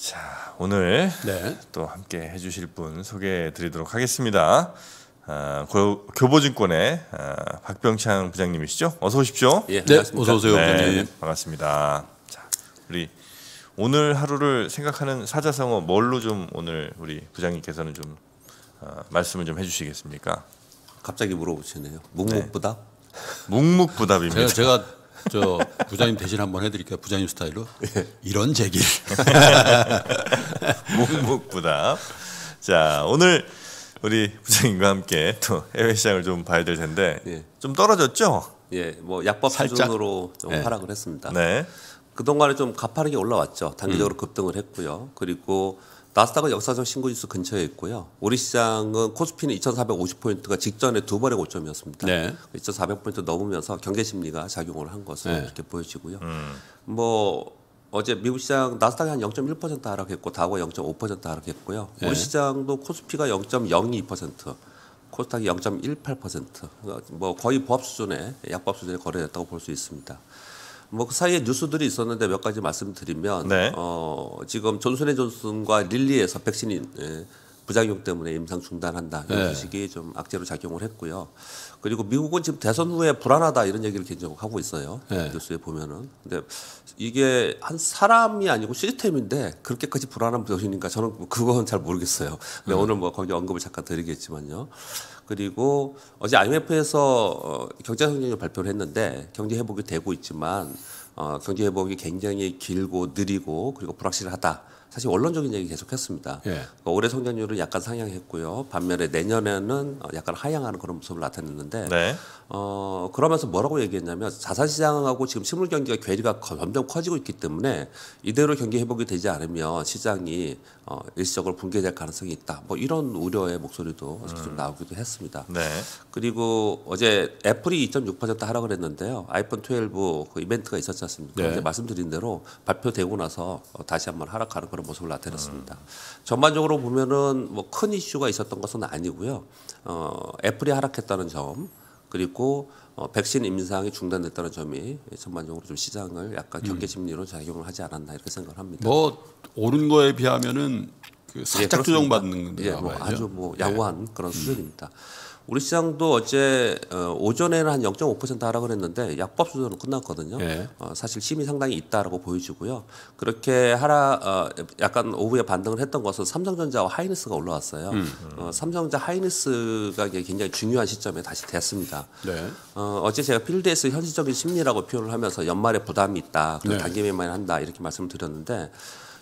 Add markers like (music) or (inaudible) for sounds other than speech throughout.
자 오늘 네. 또 함께 해주실 분 소개해드리도록 하겠습니다. 아, 고, 교보증권의 아, 박병창 부장님이시죠? 어서 오십시오. 예, 네, 어서 오세요. 네, 반갑습니다. 자, 우리 오늘 하루를 생각하는 사자성어 뭘로 좀 오늘 우리 부장님께서는 좀 어, 말씀을 좀 해주시겠습니까? 갑자기 물어보시네요. 묵묵부답? 네. 묵묵부답입니다. 제가, 제가 저 부장님 대신 한번 해드릴게요. 부장님 스타일로 예. 이런 제길 (laughs) 묵묵부답. 자 오늘 우리 부장님과 함께 또 해외 시장을 좀 봐야 될 텐데 예. 좀 떨어졌죠? 예, 뭐 약법 살짝. 수준으로 좀 예. 하락을 했습니다. 네. 그 동안에 좀 가파르게 올라왔죠. 단기적으로 음. 급등을 했고요. 그리고 나스닥은 역사적 신고지수 근처에 있고요. 우리 시장은 코스피는 2,450포인트가 직전에 두 번의 고점이었습니다. 네. 2,400포인트 넘으면서 경계 심리가 작용을 한 것으로 네. 이렇게 보여지고요. 음. 뭐 어제 미국 시장 나스닥이 한 0.1% 하락했고 다우가 0.5% 하락했고요. 네. 우리 시장도 코스피가 0.02%, 코스닥이 0.18%, 그러니까 뭐 거의 보합 수준의 약법 수준에 거래됐다고 볼 수 있습니다. 뭐그 사이에 뉴스들이 있었는데 몇 가지 말씀드리면 네. 어, 지금 존슨앤 존슨과 릴리에서 백신이 예, 부작용 때문에 임상 중단한다 이런 네. 식이 좀 악재로 작용을 했고요. 그리고 미국은 지금 대선 후에 불안하다 이런 얘기를 계속 하고 있어요. 네. 뉴스에 보면은. 근데 이게 한 사람이 아니고 시스템인데 그렇게까지 불안한 분이니까 저는 그건 잘 모르겠어요. 근데 음. 오늘 뭐 거기 언급을 잠깐 드리겠지만요. 그리고 어제 IMF에서 어, 경제 성장률 발표를 했는데 경제 회복이 되고 있지만 어, 경제 회복이 굉장히 길고 느리고 그리고 불확실하다. 사실 원론적인 얘기 계속했습니다. 예. 그러니까 올해 성장률은 약간 상향했고요. 반면에 내년에는 어, 약간 하향하는 그런 모습을 나타냈는데 네. 어, 그러면서 뭐라고 얘기했냐면 자산시장하고 지금 실물 경기가 괴리가 점점 커지고 있기 때문에 이대로 경기 회복이 되지 않으면 시장이 어, 일시적으로 붕괴될 가능성이 있다. 뭐 이런 우려의 목소리도 음. 좀 나오기도 했습니다. 네. 그리고 어제 애플이 2.6% 하락을 했는데요. 아이폰 12그 이벤트가 있었지 않습니까? 네. 이제 말씀드린 대로 발표되고 나서 어, 다시 한번 하락하는 그런 그런 모습을 나타냈습니다. 음. 전반적으로 보면은 뭐 큰 이슈가 있었던 것은 아니고요. 어, 애플이 하락했다는 점 그리고 어, 백신 임상이 중단됐다는 점이 전반적으로 좀 시장을 약간 경계 음. 심리로 작용을 하지 않았나 이렇게 생각을 합니다. 뭐 오른 거에 비하면은 그 예, 살짝 조정받는 예, 뭐 아주 뭐 예. 양호한 예. 그런 음. 수준입니다. 음. 우리 시장도 어제 어, 오전에는 한 0.5% 하락을 했는데 약법 수준으로 끝났거든요. 네. 어, 사실 힘이 상당히 있다라고 보여지고요. 그렇게 하락 어, 약간 오후에 반등을 했던 것은 삼성전자와 하이닉스가 올라왔어요. 음. 어, 삼성전자 하이닉스가 굉장히 중요한 시점에 다시 됐습니다. 네. 어, 어제 제가 필드에서 현실적인 심리라고 표현을 하면서 연말에 부담이 있다. 그래서 네. 단기매만 한다 이렇게 말씀드렸는데. 을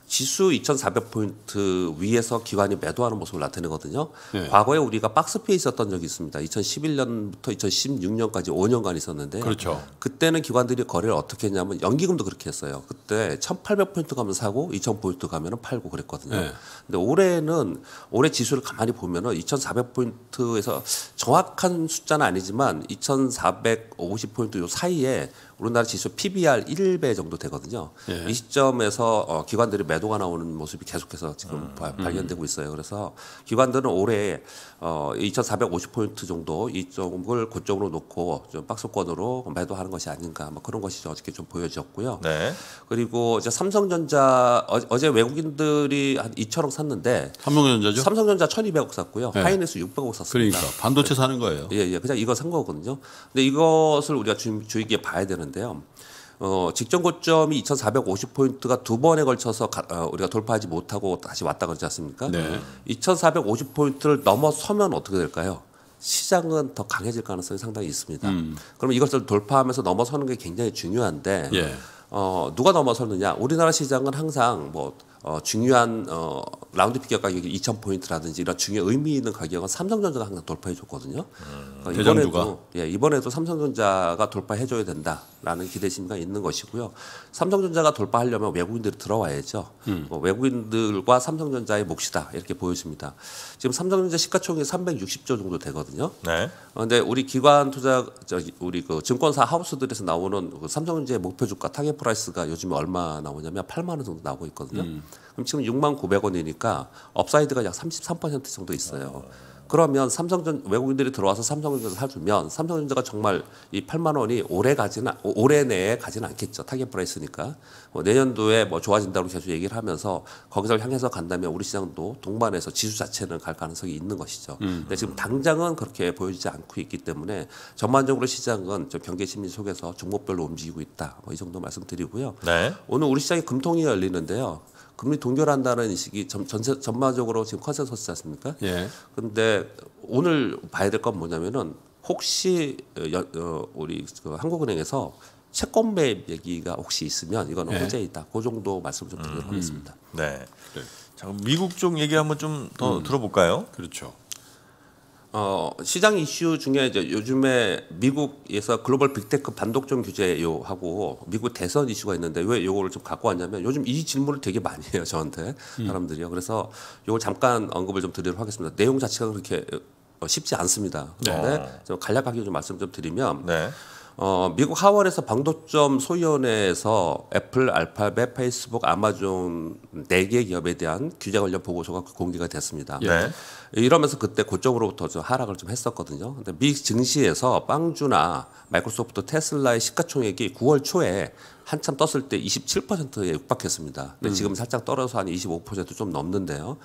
지수 2,400포인트 위에서 기관이 매도하는 모습을 나타내거든요. 네. 과거에 우리가 박스피에 있었던 적이 있습니다. 2011년부터 2016년까지 5년간 있었는데 그렇죠. 그때는 기관들이 거래를 어떻게 했냐면 연기금도 그렇게 했어요. 그때 1,800포인트 가면 사고 2,000포인트 가면 팔고 그랬거든요. 네. 근데 올해는 올해 지수를 가만히 보면은 2,400포인트에서 정확한 숫자는 아니지만 2,450포인트 요 사이에 우리나라 지수 PBR 1배 정도 되거든요. 예. 이 시점에서 어, 기관들이 매도가 나오는 모습이 계속해서 지금 음. 음. 발견되고 있어요. 그래서 기관들은 올해 어, 2,450포인트 정도 이쪽을 고점으로 놓고 좀 박스권으로 매도하는 것이 아닌가 뭐 그런 것이 어저께 좀 보여졌고요. 네. 그리고 이제 삼성전자 어, 어제 외국인들이 한 2천억 샀는데 삼성전자죠? 삼성전자 1,200억 샀고요. 네. 하이닉스 600억 샀습니다. 그러니까 반도체 사는 거예요. 예, 예. 그냥 이거 산 거거든요. 근데 이것을 우리가 주, 주의깊게 봐야 되는 있는데요. 어, 직전 고점이 2,450포인트가 두 번에 걸쳐서 가, 어, 우리가 돌파하지 못하고 다시 왔다 그러지 않습니까? 네. 2,450포인트를 넘어서면 어떻게 될까요? 시장은 더 강해질 가능성이 상당히 있습니다. 음. 그럼 이것을 돌파하면서 넘어서는 게 굉장히 중요한데 예. 어, 누가 넘어서느냐? 우리나라 시장은 항상 뭐 어, 중요한 어, 라운드 피겨 가격이 2천 포인트라든지 이런 중요 의미 있는 가격은 삼성전자가 항상 돌파해 줬거든요. 음, 그러니까 이번에도 예, 이번에도 삼성전자가 돌파해 줘야 된다라는 기대심이 있는 것이고요. 삼성전자가 돌파하려면 외국인들이 들어와야죠. 음. 어, 외국인들과 삼성전자의 몫이다 이렇게 보여집니다. 지금 삼성전자 시가총액 360조 정도 되거든요. 네. 그런데 어, 우리 기관 투자 저기 우리 그 증권사 하우스들에서 나오는 그 삼성전자의 목표 주가 타겟 프라이스가 요즘에 얼마 나오냐면 8만 원 정도 나오고 있거든요. 음. 그럼 지금 6만 900원이니까 업사이드가 약 33% 정도 있어요. 그러면 삼성전 외국인들이 들어와서 삼성전자 사주면 삼성전자가 정말 이 8만 원이 오래 가지는 올해 내에 가지는 않겠죠 타겟 프라이스니까 뭐 내년도에 뭐 좋아진다고 계속 얘기를 하면서 거기서 향해서 간다면 우리 시장도 동반해서 지수 자체는 갈 가능성이 있는 것이죠. 음. 근데 지금 당장은 그렇게 보여지지 않고 있기 때문에 전반적으로 시장은 좀 경계 심리 속에서 종목별로 움직이고 있다. 뭐 이 정도 말씀드리고요. 네. 오늘 우리 시장이 금통위가 열리는데요. 금리 동결한다는 인식이 전, 전세, 전반적으로 지금 컨센서스지 않습니까? 예. 그데 오늘 봐야 될 건 뭐냐면은 혹시 어, 여, 어, 우리 그 한국은행에서 채권 매입 얘기가 혹시 있으면 이건 어제 예. 재이다그 정도 말씀 좀드리도겠습니다 음, 음. 네. 네. 자, 미국 쪽 얘기 한번 좀더 음, 들어볼까요? 그렇죠. 어, 시장 이슈 중에 이제 요즘에 미국에서 글로벌 빅테크 반독점 규제요 하고 미국 대선 이슈가 있는데 왜 요거를 좀 갖고 왔냐면 요즘 이 질문을 되게 많이 해요 저한테 음. 사람들이요. 그래서 요거 잠깐 언급을 좀 드리도록 하겠습니다. 내용 자체가 그렇게 어, 쉽지 않습니다. 그런데 네. 좀 간략하게 좀 말씀 좀 드리면 네. 어, 미국 하원에서 방도점 소위원회에서 애플, 알파벳, 페이스북, 아마존 네 개 기업에 대한 규제 관련 보고서가 공개가 됐습니다. 예. 네. 이러면서 그때 고점으로부터 좀 하락을 좀 했었거든요. 근데 미 증시에서 빵주나 마이크로소프트, 테슬라의 시가총액이 9월 초에 한참 떴을 때 27%에 육박했습니다. 근데 음. 지금 살짝 떨어져서 한 25%좀 넘는데요.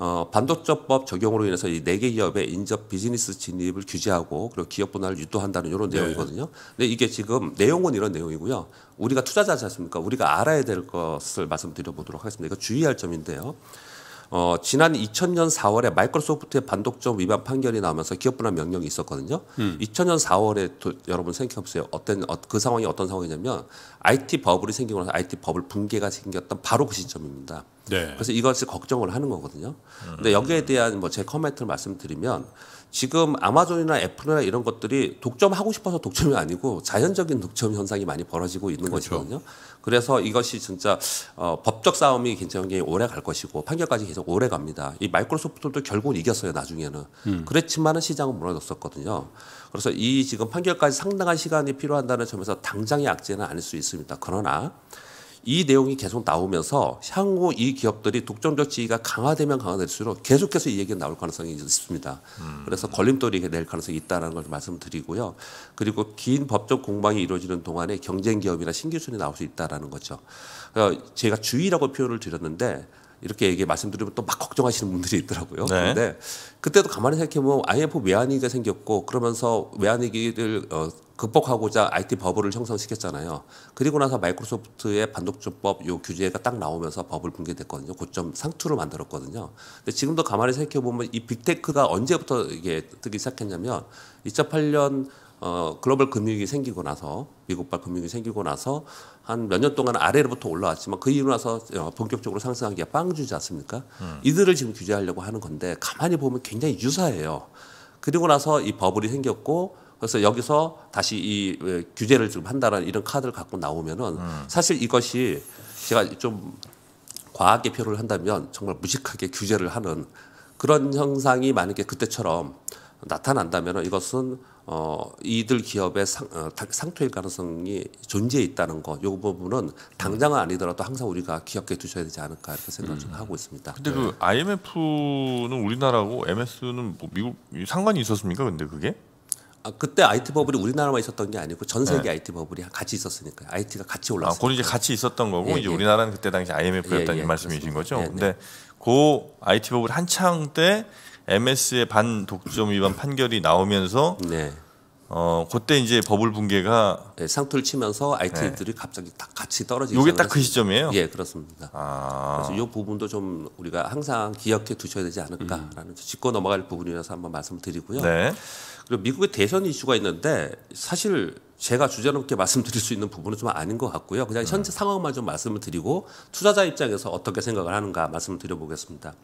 어, 반도체법 적용으로 인해서 이 네 개 기업의 인접 비즈니스 진입을 규제하고 그리고 기업 분할을 유도한다는 이런 네. 내용이거든요. 근데 이게 지금 내용은 이런 내용이고요. 우리가 투자자지 않습니까? 우리가 알아야 될 것을 말씀드려 보도록 하겠습니다. 이거 주의할 점인데요. 어, 지난 2000년 4월에 마이크로소프트의 반독점 위반 판결이 나오면서 기업분할 명령이 있었거든요. 음. 2000년 4월에 도, 여러분 생각해보세요. 어떤 어, 그 상황이 어떤 상황이냐면 IT 버블이 생기고 나서 IT 버블 붕괴가 생겼던 바로 그 시점입니다. 네. 그래서 이것을 걱정을 하는 거거든요. 음. 근데 여기에 대한 뭐제 커멘트를 말씀드리면 지금 아마존이나 애플이나 이런 것들이 독점하고 싶어서 독점이 아니고 자연적인 독점 현상이 많이 벌어지고 있는 그렇죠. 거거든요. 그래서 이것이 진짜 어, 법적 싸움이 굉장히 오래 갈 것이고 판결까지 계속 오래 갑니다. 이 마이크로소프트도 결국은 이겼어요 나중에는. 음. 그렇지만은 시장은 무너졌었거든요. 그래서 이 지금 판결까지 상당한 시간이 필요한다는 점에서 당장의 악재는 아닐 수 있습니다. 그러나 이 내용이 계속 나오면서 향후 이 기업들이 독점적 지위가 강화되면 강화될수록 계속해서 이 얘기가 나올 가능성이 있습니다. 음. 그래서 걸림돌이 될 가능성이 있다는 걸 말씀드리고요. 그리고 긴 법적 공방이 이루어지는 동안에 경쟁 기업이나 신기술이 나올 수있다는 거죠. 그러니까 제가 주의라고 표현을 드렸는데 이렇게 얘기 말씀드리면 또 막 걱정하시는 분들이 있더라고요. 네. 그런데 그때도 가만히 생각해보면 IMF 외환위기가 생겼고 그러면서 외환위기를 어, 극복하고자 IT 버블을 형성시켰잖아요. 그리고 나서 마이크로소프트의 반독점법 요 규제가 딱 나오면서 버블 붕괴됐거든요. 고점 상투를 만들었거든요. 근데 지금도 가만히 생각해보면 이 빅테크가 언제부터 이게 뜨기 시작했냐면 2008년 어, 글로벌 금융이 생기고 나서 미국발 금융이 생기고 나서 한 몇 년 동안 아래로부터 올라왔지만 그 이후로 나서 어, 본격적으로 상승한 게 빵주지 않습니까? 음. 이들을 지금 규제하려고 하는 건데 가만히 보면 굉장히 유사해요. 그리고 나서 이 버블이 생겼고 그래서 여기서 다시 이 규제를 지금 한다라는 이런 카드를 갖고 나오면은 음. 사실 이것이 제가 좀 과하게 표현을 한다면 정말 무식하게 규제를 하는 그런 현상이 만약에 그때처럼 나타난다면 이것은 어, 이들 기업의 상, 어, 상투일 가능성이 존재해 있다는 것, 요 부분은 당장은 아니더라도 항상 우리가 기억해 두셔야 되지 않을까 이렇게 생각을 음. 하고 있습니다. 근데 그 네. 그 IMF는 우리나라고 MS는 뭐 미국 상관이 있었습니까? 근데 그게 아, 그때 IT 버블이 우리나라만 있었던 게 아니고 전 세계 네. IT 버블이 같이 있었으니까요. IT가 같이 올랐어요. 아, 그건 이제 같이 있었던 거고 예, 이제 예. 우리나라는 그때 당시 IMF였다는 예, 예, 말씀이신 거죠. 예, 네. 근데 네. 그 IT 버블 한창 때 MS의 반독점 위반 판결이 나오면서 네. 어 그때 이제 버블 붕괴가 네, 상투를 치면서 IT들이 네. 갑자기 다 같이 떨어지기 이게 딱 그 시점이에요. 예, 그렇습니다. 아. 그래서 이 부분도 좀 우리가 항상 기억해 두셔야 되지 않을까라는 음. 짚고 넘어갈 부분이라서 한번 말씀드리고요. 네. 그리고 미국의 대선 이슈가 있는데 사실 제가 주제넘게 (laughs) 말씀드릴 수 있는 부분은 좀 아닌 것 같고요. 그냥 네. 현재 상황만 좀 말씀을 드리고 투자자 입장에서 어떻게 생각을 하는가 말씀을 드려보겠습니다.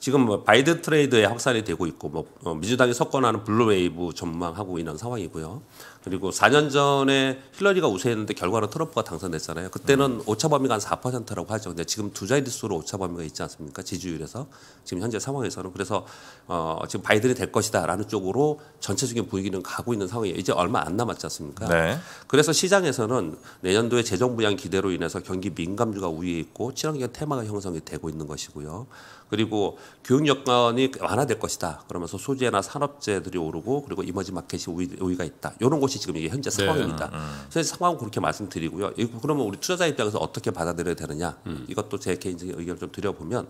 지금 뭐 바이든 트레이드에 확산이 되고 있고 뭐 어, 민주당이 석권하는 블루웨이브 전망하고 있는 상황이고요. 그리고 4년 전에 힐러리가 우세했는데 결과는 트럼프가 당선됐잖아요. 그때는 음. 오차 범위가 한 4%라고 하죠. 근데 지금 두 자릿수로 오차 범위가 있지 않습니까? 지지율에서 지금 현재 상황에서는 그래서 어 지금 바이든이 될 것이다라는 쪽으로 전체적인 분위기는 가고 있는 상황이에요. 이제 얼마 안 남았지 않습니까? 네. 그래서 시장에서는 내년도에 재정 부양 기대로 인해서 경기 민감주가 우위에 있고 친환경 테마가 형성이 되고 있는 것이고요. 그리고 교육 여건이 완화될 것이다. 그러면서 소재나 산업재들이 오르고 그리고 이머지 마켓이 우위, 우위가 있다. 이런 곳이 것이 지금 이게 현재 네. 상황입니다. 네. 그래서 상황 그렇게 말씀드리고요. 그러면 우리 투자자 입장에서 어떻게 받아들여야 되느냐 음. 이것도 제 개인적인 의견을 좀 드려보면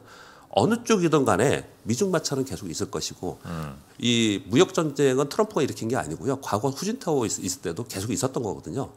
어느 쪽이든 간에 미중 마찰은 계속 있을 것이고 음. 이 무역 전쟁은 트럼프가 일으킨 게 아니고요. 과거 후진타워 있을 때도 계속 있었던 거거든요.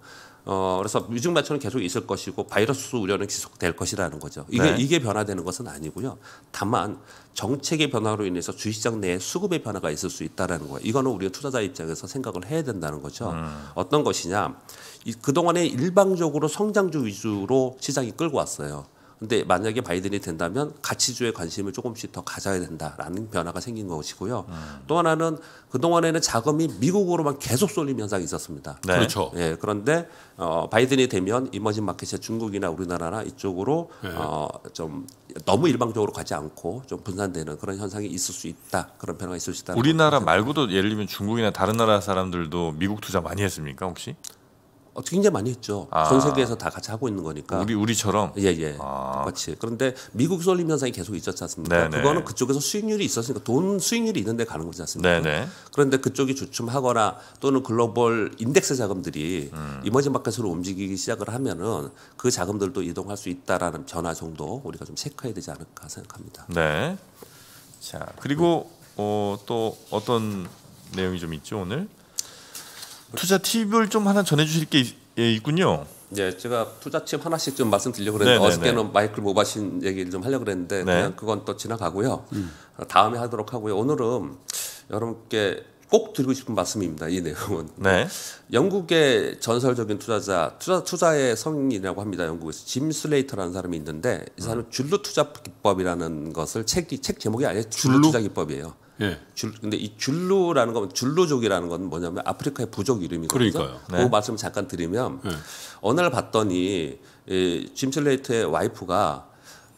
어, 그래서 위중마초는 계속 있을 것이고 바이러스 우려는 계속될 것이라는 거죠. 이게, 네. 이게 변화되는 것은 아니고요. 다만 정책의 변화로 인해서 주식시장 내에 수급의 변화가 있을 수 있다는 거예요. 이거는 우리가 투자자 입장에서 생각을 해야 된다는 거죠. 음. 어떤 것이냐. 이, 그동안에 일방적으로 성장주 위주로 시장이 끌고 왔어요. 근데 만약에 바이든이 된다면 가치주에 관심을 조금씩 더 가져야 된다라는 변화가 생긴 것이고요. 음. 또 하나는 그동안에는 자금이 미국으로만 계속 쏠림 현상이 있었습니다. 네. 그렇죠. 예, 그런데 어, 바이든이 되면 이머징 마켓이 중국이나 우리나라나 이쪽으로 네. 어, 좀 너무 일방적으로 가지 않고 좀 분산되는 그런 현상이 있을 수 있다. 그런 변화가 있을 수 있다. 우리나라 말고도 예를 들면 중국이나 다른 나라 사람들도 미국 투자 많이 했습니까 혹시? 어, 굉장히 많이 했죠. 아. 전 세계에서 다 같이 하고 있는 거니까. 우리 우리처럼. 예예. 예. 아. 같이. 그런데 미국 쏠림 현상이 계속 있었지 않습니까? 네네. 네. 그거는 그쪽에서 수익률이 있었으니까 돈 수익률이 있는데 가는 거지 않습니까? 네네. 네. 그런데 그쪽이 주춤하거나 또는 글로벌 인덱스 자금들이 음. 이머징 마켓으로 움직이기 시작을 하면은 그 자금들도 이동할 수 있다라는 변화 정도 우리가 좀 체크해야 되지 않을까 생각합니다. 네. 자 그리고 음. 어, 또 어떤 내용이 좀 있죠 오늘? 투자 팁을 좀 하나 전해주실 게 있, 예, 있군요. 예, 제가 투자 팁 하나씩 좀 말씀드리려고 그랬는데 네, 네, 어저께는 네. 마이클 모바신 얘기를 좀 하려고 그랬는데 네. 그냥 그건 또 지나가고요. 음. 다음에 하도록 하고요. 오늘은 여러분께 꼭 드리고 싶은 말씀입니다. 이 내용은 네. 영국의 전설적인 투자자 투자 투자의 성인이라고 합니다. 영국에서 짐 슬레이터라는 사람이 있는데 이 사람은 음. 줄루 투자 기법이라는 것을 책책 제목이 아니라 줄루? 투자 기법이에요. 예. 줄 근데 이 줄루라는 건 줄루족이라는 건 뭐냐면 아프리카의 부족 이름이거든요. 그러니까요. 네. 말씀 잠깐 드리면 네. 어느 날 봤더니 이, 짐슬레이트의 와이프가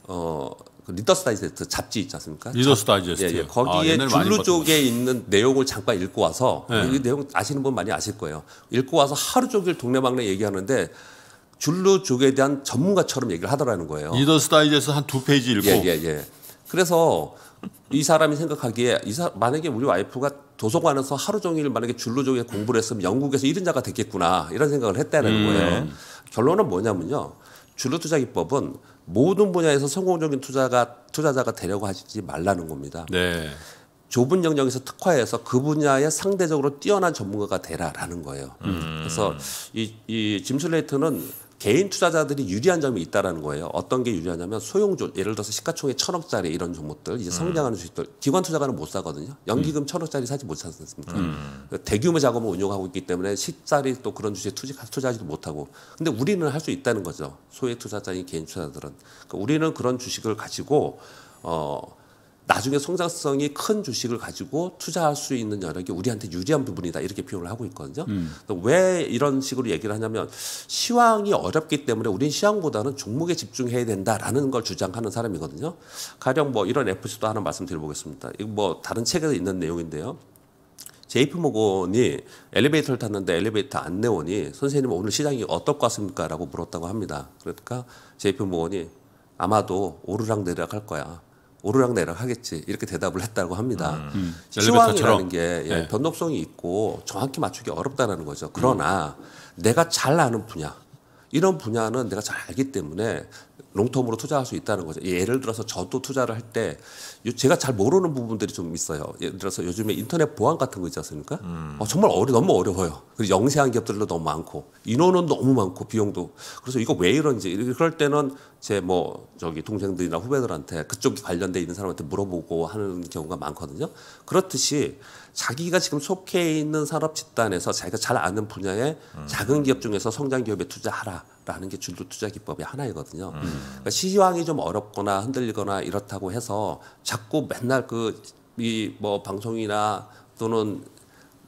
어 그 리더스 다이제스트 잡지 있지 않습니까? 리더스 다이제스트. 예, 예. 아, 거기에 아, 줄루 족에 있는 내용을 잠깐 읽고 와서 예. 이 내용 아시는 분 많이 아실 거예요. 읽고 와서 하루 종일 동네방네 얘기하는데 줄루 족에 대한 전문가처럼 얘기를 하더라는 거예요. 리더스 다이제스트 한 두 페이지 읽고. 예, 예, 예. 그래서 이 사람이 생각하기에 이 사, 만약에 우리 와이프가 도서관에서 하루 종일 만약에 줄로 종일 공부를 했으면 영국에서 이런 자가 됐겠구나 이런 생각을 했다는 음. 거예요. 결론은 뭐냐면요. 줄로 투자 기법은 모든 분야에서 성공적인 투자가 투자자가 되려고 하지 말라는 겁니다. 네. 좁은 영역에서 특화해서 그 분야에 상대적으로 뛰어난 전문가가 되라라는 거예요. 음. 그래서 이, 이 짐슬레이트는 개인 투자자들이 유리한 점이 있다라는 거예요. 어떤 게 유리하냐면 소형주 예를 들어서 시가총액 천억짜리 이런 종목들 이제 성장하는 주식들 음. 기관 투자가는 못 사거든요. 연기금 음. 천억짜리 사지 못하지 않습니까? 음. 그 대규모 자금을 운용하고 있기 때문에 십짜리 또 그런 주식 투지, 투자하지도 못하고 근데 우리는 할 수 있다는 거죠. 소액 투자자인 개인 투자자들은 그러니까 우리는 그런 주식을 가지고 어 나중에 성장성이 큰 주식을 가지고 투자할 수 있는 여력이 우리한테 유리한 부분이다 이렇게 표현을 하고 있거든요. 음. 그러니까 왜 이런 식으로 얘기를 하냐면 시황이 어렵기 때문에 우린 시황보다는 종목에 집중해야 된다라는 걸 주장하는 사람이거든요. 가령 뭐 이런 FC도 하나 말씀드려보겠습니다. 이거 뭐 다른 책에도 있는 내용인데요. 제이프 모건이 엘리베이터를 탔는데 엘리베이터 안내원이 선생님 오늘 시장이 어떨 것 같습니까? 라고 물었다고 합니다. 그러니까 제이프 모건이 아마도 오르락 내리락 할 거야. 오르락내락 하겠지 이렇게 대답을 했다고 합니다. 음. 시황이라는 음. 게 예, 네. 변동성이 있고 정확히 맞추기 어렵다는 거죠. 그러나 내가 잘 아는 분야 이런 분야는 내가 잘 알기 때문에 롱텀으로 투자할 수 있다는 거죠. 예를 들어서 저도 투자를 할 때 제가 잘 모르는 부분들이 좀 있어요. 예를 들어서 요즘에 인터넷 보안 같은 거 있지 않습니까? 음. 어, 정말 어려 너무 어려워요. 그리고 영세한 기업들도 너무 많고 인원은 너무 많고 비용도 그래서 이거 왜 이런지 그럴 때는 제 뭐 저기 동생들이나 후배들한테 그쪽 관련돼 있는 사람한테 물어보고 하는 경우가 많거든요. 그렇듯이 자기가 지금 속해 있는 산업 집단에서 자기가 잘 아는 분야의 음. 작은 기업 중에서 성장 기업에 투자하라라는 게 주도 투자 기법의 하나이거든요. 음. 그러니까 시황이 좀 어렵거나 흔들리거나 이렇다고 해서 자꾸 맨날 그 이 뭐 방송이나 또는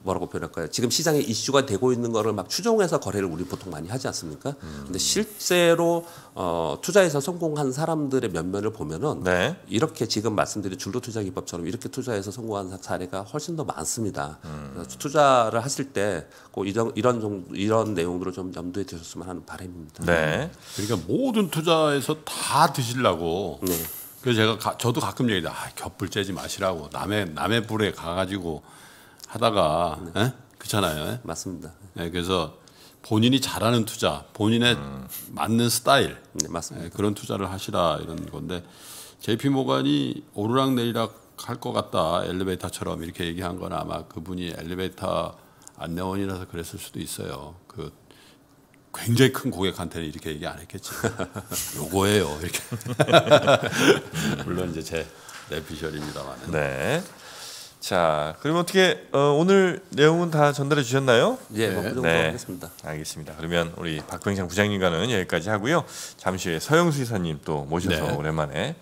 뭐라고 표현할까요? 지금 시장에 이슈가 되고 있는 거를 막 추종해서 거래를 우리 보통 많이 하지 않습니까? 음. 근데 실제로 어, 투자에서 성공한 사람들의 면면을 보면은 네. 이렇게 지금 말씀드린 줄도 투자 기법처럼 이렇게 투자해서 성공한 사례가 훨씬 더 많습니다. 음. 투자를 하실 때꼭 이런 이런 정도, 이런 내용들을 좀 염두에 두셨으면 하는 바람입니다. 네. 그러니까 모든 투자에서 다 드시려고 네. 그래서 제가 가, 저도 가끔 얘기다 아, 곁불 째지 마시라고 남의 남의 불에 가가지고 하다가 네. 예? 그렇잖아요. 예? 맞습니다. 예, 그래서 본인이 잘하는 투자, 본인의 음. 맞는 스타일, 네, 맞습니다. 그런 투자를 하시라 이런 건데 JP 모간이 오르락 내리락 할 것 같다 엘리베이터처럼 이렇게 얘기한 건 아마 그분이 엘리베이터 안내원이라서 그랬을 수도 있어요. 그 굉장히 큰 고객한테는 이렇게 얘기 안 했겠지. (laughs) 요거예요 이렇게. 음, 물론 이제 제 내피셜입니다만. 네. 자, 그리고 어떻게 어, 오늘 내용은 다 전달해 주셨나요? 예, 네. 뭐 그 정도 네. 겠습니다 알겠습니다. 그러면 우리 박병창 부장님과는 여기까지 하고요. 잠시 후에 서영수 이사님 또 모셔서 네. 오랜만에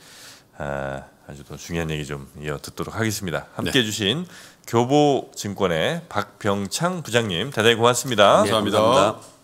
아, 아주 또 중요한 얘기 좀 이어 듣도록 하겠습니다. 함께 네. 해 주신 교보증권의 박병창 부장님 대단히 고맙습니다 네, 감사합니다. 감사합니다.